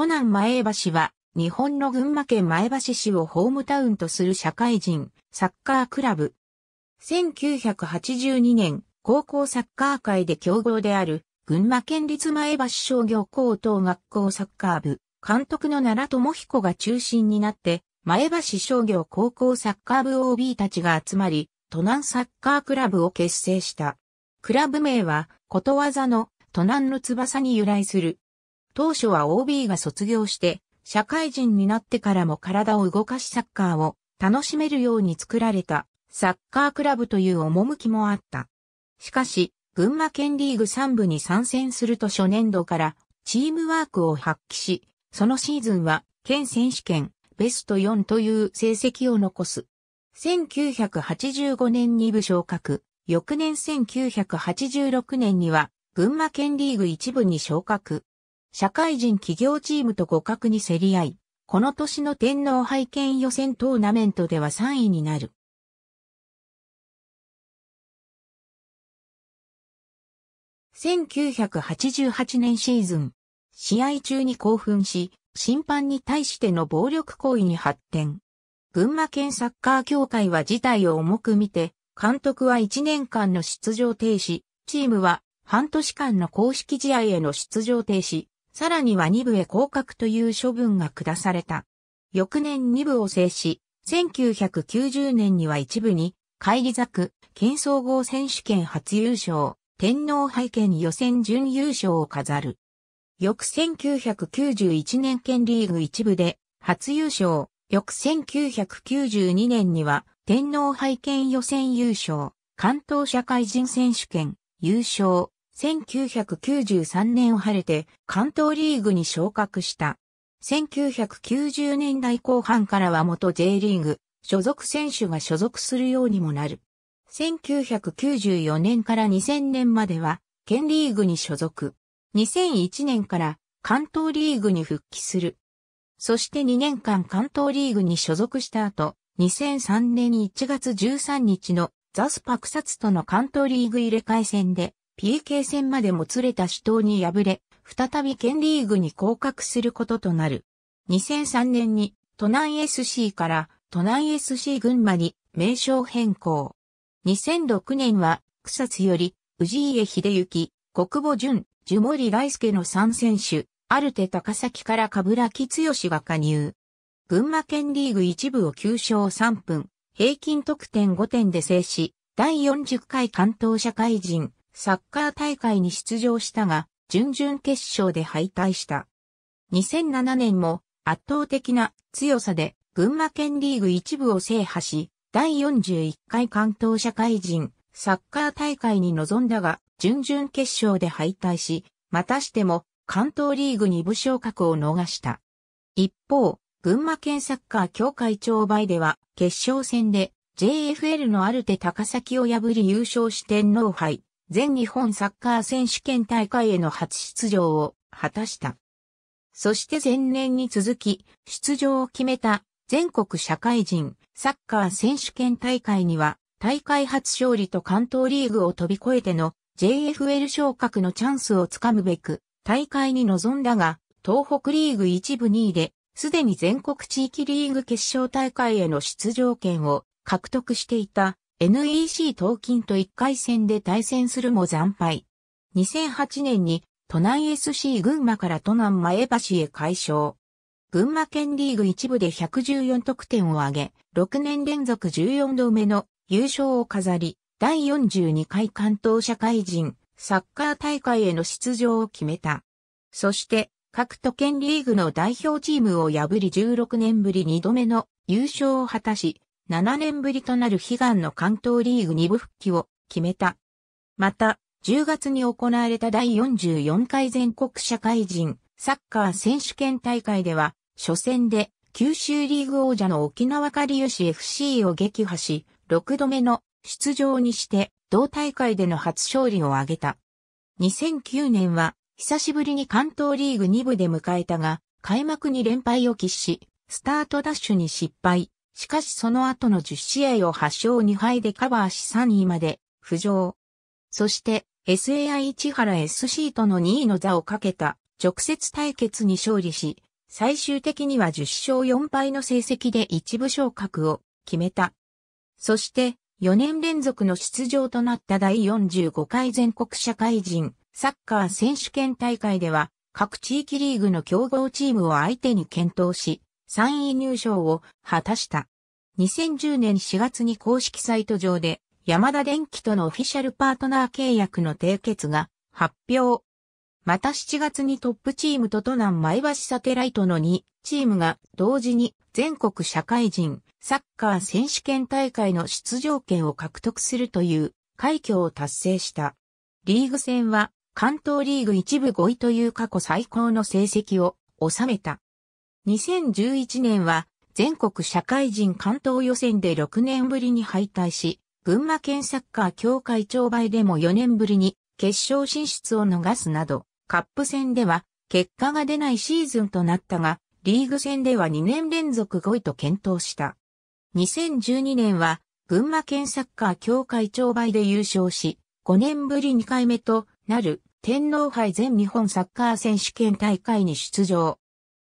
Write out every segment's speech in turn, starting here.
都南前橋は、日本の群馬県前橋市をホームタウンとする社会人、サッカークラブ。1982年、高校サッカー界で強豪である、群馬県立前橋商業高等学校サッカー部、監督の奈良智彦が中心になって、前橋商業高校サッカー部 OB たちが集まり、都南サッカークラブを結成した。クラブ名は、ことわざの都南の翼に由来する当初は OB が卒業して、社会人になってからも体を動かしサッカーを楽しめるように作られたサッカークラブという趣もあった。しかし、群馬県リーグ3部に参戦すると初年度からチームワークを発揮し、そのシーズンは県選手権ベスト4という成績を残す。1985年2部昇格、翌年1986年には群馬県リーグ1部に昇格。社会人企業チームと互角に競り合い、この年の天皇杯権予選トーナメントでは3位になる。1988年シーズン、試合中に興奮し、審判に対しての暴力行為に発展。群馬県サッカー協会は事態を重く見て、監督は1年間の出場停止、チームは半年間の公式試合への出場停止、さらには2部へ降格という処分が下された。翌年2部を制し、1990年には1部に、帰り咲く、県総合選手権初優勝、天皇杯見予選準優勝を飾る。翌1991年県リーグ1部で、初優勝、翌1992年には、天皇杯見予選優勝、関東社会人選手権、優勝、1993年を晴れて関東リーグに昇格した。1990年代後半からは元 J リーグ所属選手が所属するようにもなる。1994年から2000年までは県リーグに所属。2001年から関東リーグに復帰する。そして2年間関東リーグに所属した後、2003年1月13日のザスパクサツとの関東リーグ入れ替え戦で PK 戦までもつれた死闘に敗れ、再び県リーグに降格することとなる。2003年に都南 SC から都南 SC 群馬に名称変更。2006年は草津より治家秀幸、国母淳、樹森大輔の3選手、アルテ高崎から冠木剛が加入。群馬県リーグ一部を9勝3分、平均得点5点で制し、第40回関東社会人サッカー大会に出場したが、準々決勝で敗退した。2007年も圧倒的な強さで群馬県リーグ一部を制覇し、第41回関東社会人サッカー大会に臨んだが、準々決勝で敗退し、またしても関東リーグ二部昇格を逃した。一方、群馬県サッカー協会長倍では、決勝戦で JFL のある手高崎を破り優勝し天皇杯、全日本サッカー選手権大会への初出場を果たした。そして前年に続き、出場を決めた全国社会人サッカー選手権大会には、大会初勝利と関東リーグを飛び越えての JFL 昇格のチャンスをつかむべく、大会に臨んだが、東北リーグ一部2位で、すでに全国地域リーグ決勝大会への出場権を獲得していた NEC 東金と1回戦で対戦するも惨敗。2008年に都内 SC 群馬から都南前橋へ解消。群馬県リーグ一部で114得点を挙げ、6年連続14度目の優勝を飾り、第42回関東社会人サッカー大会への出場を決めた。そして、各都県リーグの代表チームを破り16年ぶり2度目の優勝を果たし、7年ぶりとなる悲願の関東リーグ2部復帰を決めた。また、10月に行われた第44回全国社会人サッカー選手権大会では、初戦で九州リーグ王者の沖縄カリウシ FC を撃破し、6度目の出場にして同大会での初勝利を挙げた。2009年は久しぶりに関東リーグ2部で迎えたが、開幕に連敗を喫し、スタートダッシュに失敗。しかしその後の10試合を8勝2敗でカバーし3位まで浮上。そして SAI 市原 SC との2位の座をかけた直接対決に勝利し、最終的には10勝4敗の成績で一部昇格を決めた。そして4年連続の出場となった第45回全国社会人サッカー選手権大会では各地域リーグの競合チームを相手に検討し、3位入賞を果たした。2010年4月に公式サイト上で、山田電機とのオフィシャルパートナー契約の締結が発表。また7月にトップチームと都南前橋サテライトの2チームが同時に全国社会人サッカー選手権大会の出場権を獲得するという快挙を達成した。リーグ戦は関東リーグ一部5位という過去最高の成績を収めた。2011年は全国社会人関東予選で6年ぶりに敗退し、群馬県サッカー協会長杯でも4年ぶりに決勝進出を逃すなど、カップ戦では結果が出ないシーズンとなったが、リーグ戦では2年連続5位と検討した。2012年は群馬県サッカー協会長杯で優勝し、5年ぶり2回目となる天皇杯全日本サッカー選手権大会に出場。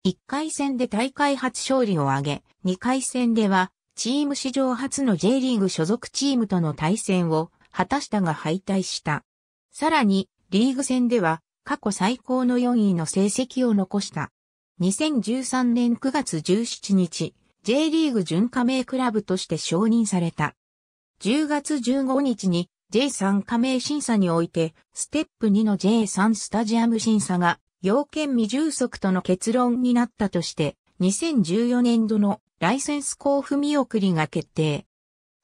1回戦で大会初勝利を挙げ、2回戦では、チーム史上初の J リーグ所属チームとの対戦を果たしたが敗退した。さらに、リーグ戦では、過去最高の4位の成績を残した。2013年9月17日、J リーグ準加盟クラブとして承認された。10月15日に J3 加盟審査において、ステップ2の J3 スタジアム審査が要件未充足との結論になったとして、2014年度のライセンス交付見送りが決定。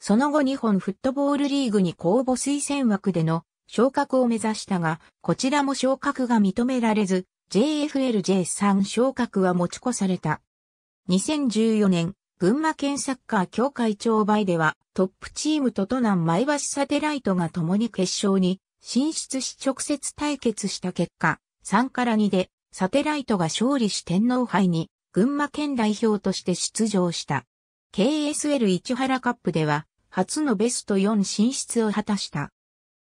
その後日本フットボールリーグに公募推薦枠での昇格を目指したが、こちらも昇格が認められず、JFLJ3 昇格は持ち越された。2014年、群馬県サッカー協会長倍では、トップチームと都南前橋サテライトが共に決勝に進出し直接対決した結果、3から2でサテライトが勝利し天皇杯に群馬県代表として出場した。KSL 市原カップでは初のベスト4進出を果たした。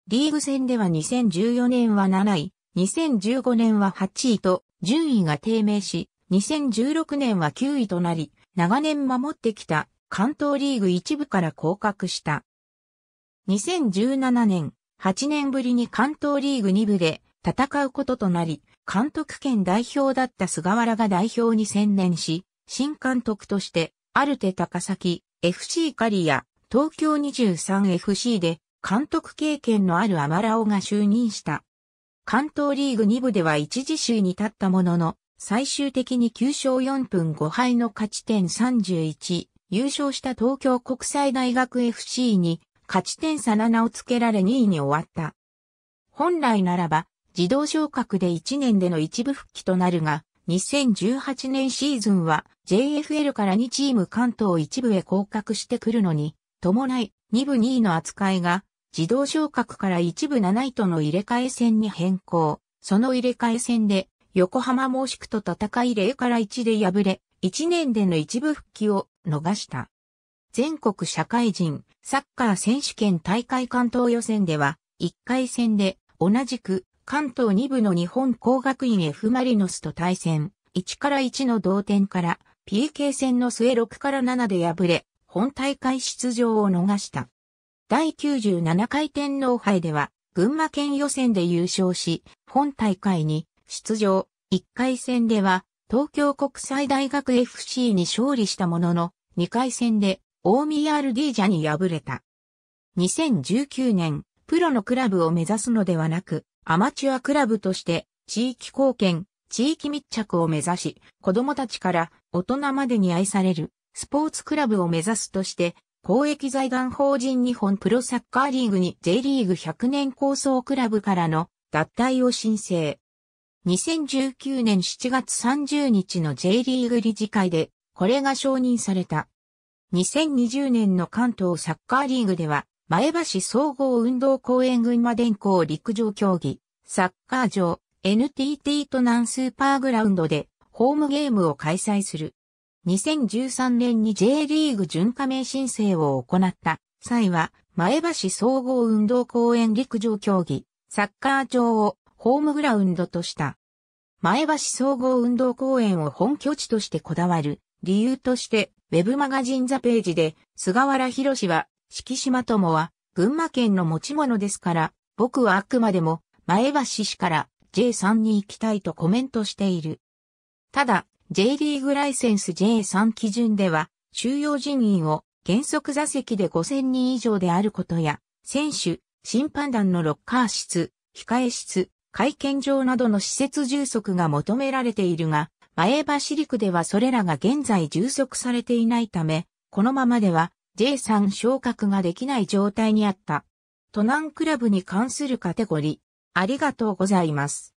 リーグ戦では2014年は7位、2015年は8位と順位が低迷し、2016年は9位となり、長年守ってきた関東リーグ一部から降格した。2017年、8年ぶりに関東リーグ2部で戦うこととなり、監督兼代表だった菅原が代表に専念し、新監督として、アルテ高崎、FC カリア、東京 23FC で監督経験のあるアマラオが就任した。関東リーグ2部では一時首位に立ったものの、最終的に9勝4分5敗の勝ち点31、優勝した東京国際大学 FC に勝ち点差7をつけられ2位に終わった。本来ならば、自動昇格で1年での一部復帰となるが、2018年シーズンは JFL から2チーム関東一部へ降格してくるのに、伴い2部2位の扱いが自動昇格から一部7位との入れ替え戦に変更。その入れ替え戦で横浜しくと戦い0から1で敗れ、1年での一部復帰を逃した。全国社会人サッカー選手権大会関東予選では、1回戦で同じく関東2部の日本工学院 F マリノスと対戦、1から1の同点から PK 戦の末6から7で敗れ、本大会出場を逃した。第97回天皇杯では、群馬県予選で優勝し、本大会に出場。1回戦では、東京国際大学 FC に勝利したものの、2回戦で、大宮 RD ジャに敗れた。2019年、プロのクラブを目指すのではなく、アマチュアクラブとして地域貢献、地域密着を目指し、子供たちから大人までに愛されるスポーツクラブを目指すとして、公益財団法人日本プロサッカーリーグに J リーグ100年構想クラブからの脱退を申請。2019年7月30日の J リーグ理事会でこれが承認された。2020年の関東サッカーリーグでは前橋総合運動公園群馬電工陸上競技、サッカー場、NTT 都南スーパーグラウンドでホームゲームを開催する。2013年に J リーグ準加盟申請を行った際は、前橋総合運動公園陸上競技、サッカー場をホームグラウンドとした。前橋総合運動公園を本拠地としてこだわる理由として、ウェブマガジンザページで、菅原博士は四季島友は、群馬県の持ち物ですから、僕はあくまでも、前橋市から J 3に行きたいとコメントしている。ただ、J リーグライセンス J 3基準では、収容人員を原則座席で5000人以上であることや、選手、審判団のロッカー室、控え室、会見場などの施設充足が求められているが、前橋陸ではそれらが現在充足されていないため、このままでは J3 昇格ができない状態にあった。都南クラブに関するカテゴリー。ありがとうございます。